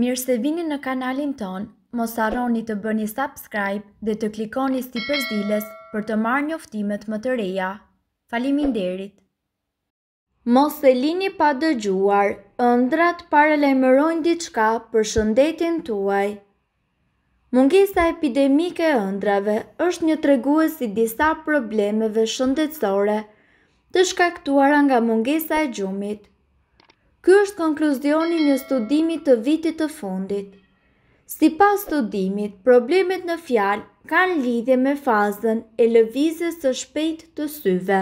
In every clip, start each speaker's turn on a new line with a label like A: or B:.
A: Mirë se vini në kanalin ton, mos arroni të bëni subscribe dhe të klikoni sti përzilës për të marrë një më të reja. Falimin derit! Mos e lini pa dëgjuar, ëndrat pare diçka për shëndetin tuaj. Mungisa epidemike e ëndrave është një tregue si disa problemeve shëndetsore të shkaktuar nga mungisa e gjumit. Ky është konkluzioni një studimi të vitit të fundit. Si pas studimit, problemet në fjalë kanë lidhje me fazën e lëvizës së shpejt të syve.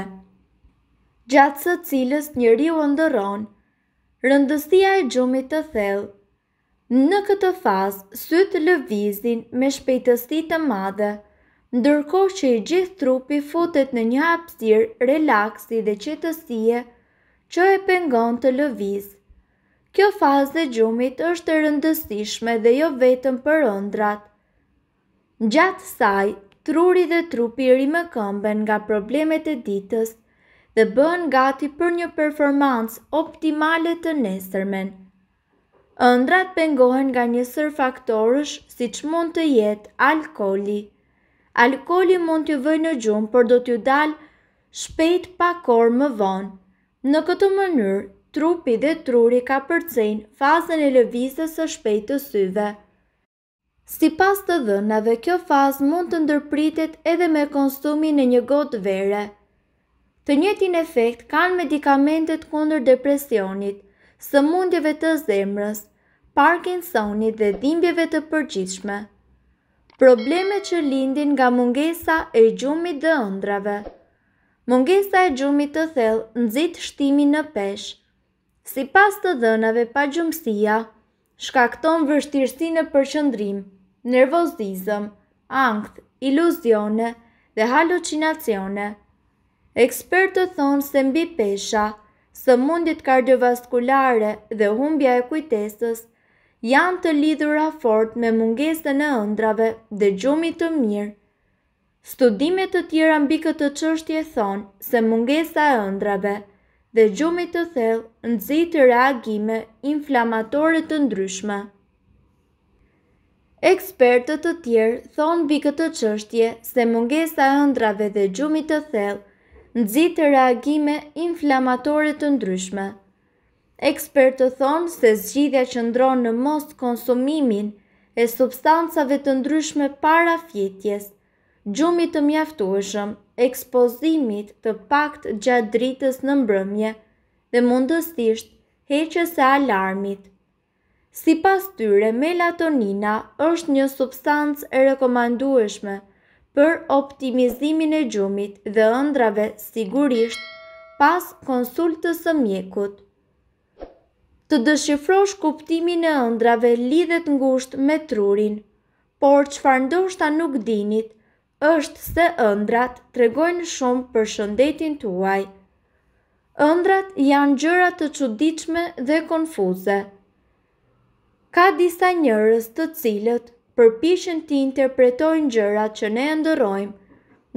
A: Gjatë së cilës njëri u ndëronë, rëndësia e gjumit të thellë. Në këtë fazë, sytë lëvizin me shpejtësti të madhe, ndërko që i gjithë trupi futet në një hapsir, relaksi dhe qetësie, të që e pengon të lëviz. Kjo fazë e gjumit është rëndësishme dhe jo vetëm për ëndrat. Gjatë saj, truri dhe trupi më këmben nga problemet e ditës dhe bën gati për një performancë optimale të nesërmen. Ëndrat pengohen nga një sër faktorësh si që mund të jetë alkoli. Alkoli mund të vëjë në gjumë, por do t'ju dalë shpejt pa më vonë. Në këtë mënyrë, trupi dhe truri ka përcejnë fazën e lëvizës së shpejtë të syve. Si pas të dhënave, kjo fazë mund të ndërpritet edhe me konsumi në një gotë vere. Të njëtin efekt kanë medikamentet kundër depresionit, së mundjeve të zemrës, Parkinsonit dhe dhimbjeve të përgjithshme. Problemet që lindin nga mungesa e gjumit dhe ëndrave. Mungesa e gjumit të thellë nxit shtimin në peshë. Sipas të dhënave pa gjumësia, shkakton vështirësi në përqendrim, nervozizëm, ankth, iluzione dhe halucinacione. Ekspertët thonë se mbi pesha, sëmundjet kardiovaskulare dhe humbja e kujtesës janë të lidhura fort me mungesën e ëndrave dhe gjumit të mirë Studimet të tjera mbi këtë çështje thonë se mungesa e ëndrave dhe gjumit të thellë nxit reagime inflamatore të ndryshme. Ekspertët të tjerë thonë mbi këtë çështje se mungesa e ëndrave dhe gjumit të thellë nxit reagime inflamatore të ndryshme. Ekspertët thonë se zgjidhja që në mos konsumimin e substancave të ndryshme para fjetjes gjumit të mjaftueshëm, ekspozimit të pakt gjatë dritës në mbrëmje dhe mundësisht heqës e alarmit. Si pas tyre, melatonina është një substancë e rekomandueshme për optimizimin e gjumit dhe ëndrave sigurisht pas konsultës së mjekut. Të dëshifrosh kuptimin e ëndrave lidhet ngusht me trurin, por që farë ndoshta nuk dinit, është se ëndrat tregojnë shumë për shëndetin tuaj. Ëndrat janë gjëra të çuditshme dhe konfuze. Ka disa njerëz të cilët përpiqen të interpretojnë gjërat që ne ndërojmë,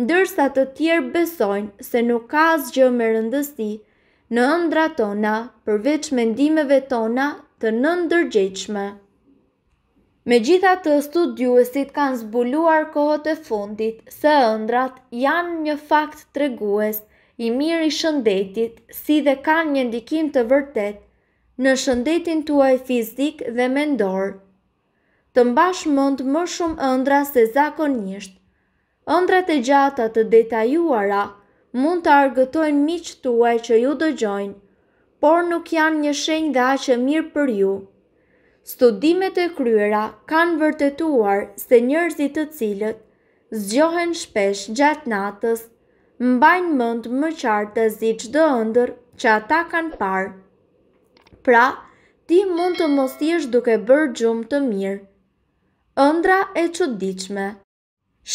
A: ndërsa të tjerë besojnë se nuk ka asgjë me rëndësi në ëndrat tona përveç mendimeve tona të nëndërgjegjshme. Me gjitha të studiuesit kanë zbuluar kohët e fundit se ëndrat janë një fakt tregues i mirë i shëndetit si dhe kanë një ndikim të vërtet në shëndetin tuaj fizik dhe mendor. Të mbash mund më shumë ëndra se zakonisht. Ëndrat e gjata të detajuara mund të argëtojnë miqë tuaj që ju dëgjojnë, por nuk janë një shenjë dhe aqë mirë për ju studimet e kryera kanë vërtetuar se njerëzit të cilët zgjohen shpesh gjatë natës, mbajnë mend më qartë të ziqë çdo ëndër që ata kanë parë. Pra, ti mund të mos jesh duke bërë gjumë të mirë. Ëndra e çuditshme.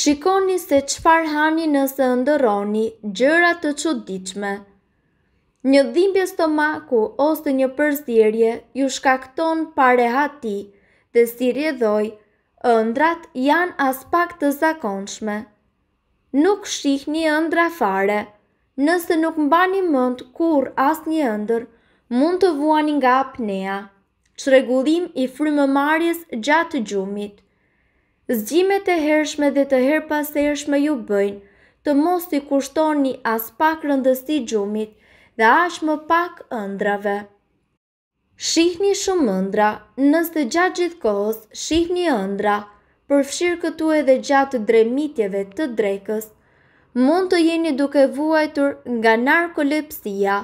A: Shikoni se çfarë hani nëse ëndërroni gjëra të çuditshme një dhimbje stomaku ose një përzirje ju shkakton pare hati dhe si rjedhoj, ëndrat janë as pak të zakonshme. Nuk shih një ëndra fare, nëse nuk mbani mënd kur as një ëndër, mund të vuani nga apnea, regullim i marjes gjatë gjumit. Zgjimet e hershme dhe të herpasershme ju bëjnë të mos i kushtoni as pak rëndësi gjumit, dhe ashtë më pak ëndrave. Shihni shumë ëndra, nësë të gjatë gjithë kohës, shihni ëndra, përfshirë këtu e dhe gjatë dremitjeve të drekës, mund të jeni duke vuajtur nga narkolepsia.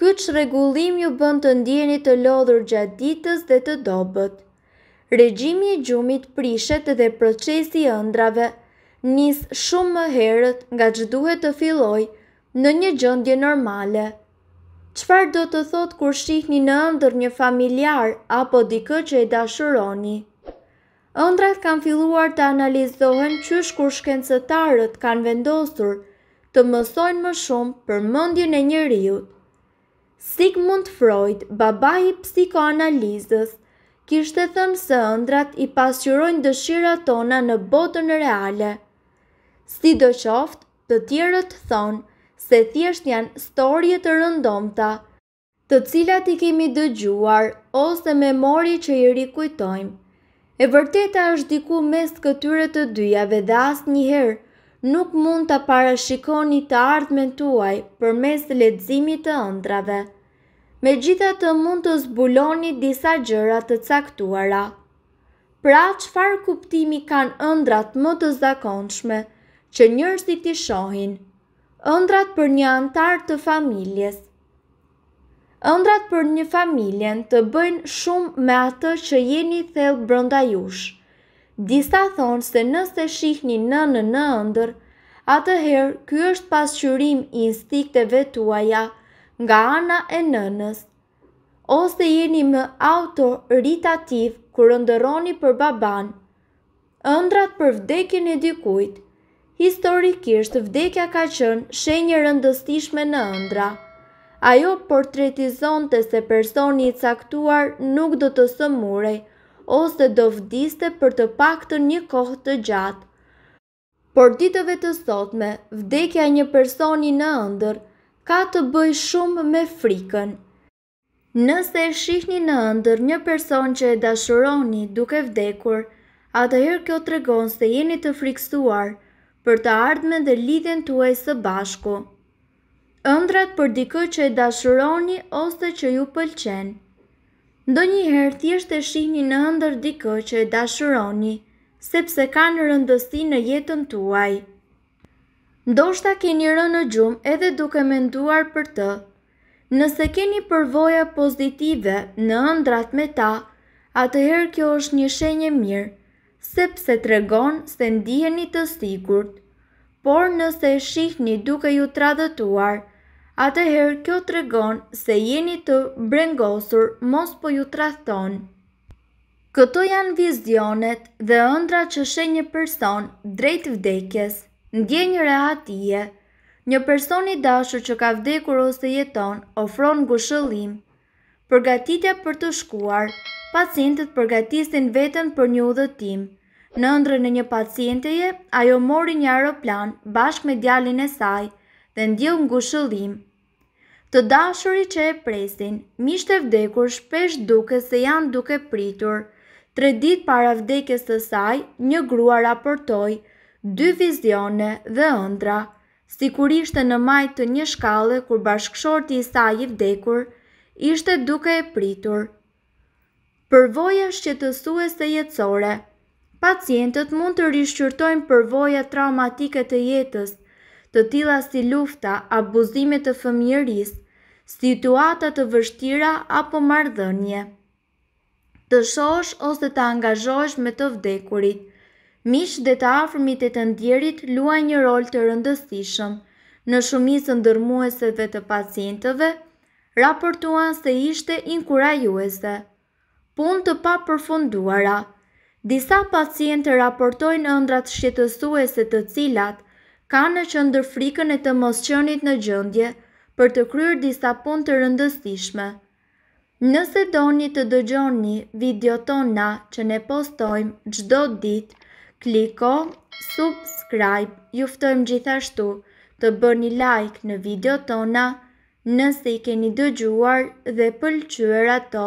A: Këtë shregullim ju bënd të ndjeni të lodhur gjatë ditës dhe të dobët. Regjimi i gjumit prishet dhe procesi ëndrave njësë shumë më herët nga gjithë duhet të filloj, në një gjëndje normale. Qëpar do të thot kur shihni në ndër një familjar apo dikë që e dashuroni? Ëndrat kanë filluar të analizohen qysh kur shkencëtarët kanë vendosur të mësojnë më shumë për mëndjën e njëriut. Sigmund Freud, baba i psikoanalizës, kishte thënë se ëndrat i pasqyrojnë dëshirat tona në botën reale. Si do qoftë, të tjerët thonë se thjesht janë storje të rëndomta, të cilat i kemi dëgjuar ose memori që i rikujtojmë. E vërteta është diku mes këtyre të dyjave dhe asë njëherë nuk mund të parashikoni të ardhme tuaj për mes ledzimit të ëndrave. Me gjitha të mund të zbuloni disa gjëra të caktuara. Pra që kuptimi kanë ëndrat më të zakonshme që njërës i të shohin ëndrat për një antar të familjes. ëndrat për një familjen të bëjnë shumë me atë që jeni thellë brenda jush. Disa thonë se nëse shihni nënën në ëndër, atëherë ky është pasqyrim i instikteve tuaja nga ana e nënës. Ose jeni më autoritativ kërë ëndërroni për baban. ëndrat për vdekjen e dikujt historikisht vdekja ka qënë shenjë rëndëstishme në ëndra. Ajo portretizon të se personi i caktuar nuk do të sëmurej, ose do vdiste për të pak të një kohë të gjatë. Por ditëve të sotme, vdekja një personi në ëndër ka të bëj shumë me frikën. Nëse e shihni në ëndër një person që e dashuroni duke vdekur, atëherë kjo të regon se jeni të frikësuar – për të ardhme dhe lidhen të uaj së bashku. Ëndrat për dikë që e dashuroni ose që ju pëlqen. Ndo herë thjesht e shihni në ëndër dikë që e dashuroni, sepse ka në rëndësi në jetën tuaj. Ndo shta keni rënë në gjumë edhe duke menduar për të. Nëse keni përvoja pozitive në ëndrat me ta, atëherë kjo është një shenje mirë, sepse të regon se ndiheni të sigurt, Por nëse e shihni duke ju të radhëtuar, atëherë kjo të regon se jeni të brengosur mos po ju të radhëton. Këto janë vizionet dhe ëndra që shenjë një person drejt vdekjes, ndje një rehatie, një person i dashur që ka vdekur ose jeton ofron gushëllim, përgatitja për të shkuar, pacientët përgatisin vetën për një udhëtim. Në ndrë në një pacienteje, ajo mori një aeroplan bashkë me djalin e saj dhe ndjë ngu shëllim. Të dashuri që e presin, mishte e vdekur shpesh duke se janë duke pritur. Tre dit para vdekjes të saj, një grua raportoj, dy vizione dhe ëndra, si kur ishte në majt të një shkallë kur bashkëshorti i saj i vdekur, ishte duke e pritur. Përvoja shqetësues të jetësore Pacientët mund të rishqyrtojnë përvoja traumatike të jetës, të tila si lufta, abuzimit të fëmjëris, situatat të vështira apo mardhënje. Të shosh ose të angazhojsh me të vdekurit, mish dhe të afrmit e të ndjerit luaj një rol të rëndësishëm, në shumisën dërmueseve të pacientëve, raportuan se ishte inkurajuese pun të pa përfunduara. Disa pacientë raportojnë ëndrat shqetësuese të cilat kanë në qëndër frikën e të mos në gjëndje për të kryrë disa pun të rëndësishme. Nëse doni të dëgjoni video tona që ne postojmë gjdo dit, kliko, subscribe, juftojmë gjithashtu të bëni like në video tona nëse i keni dëgjuar dhe pëlqyër ato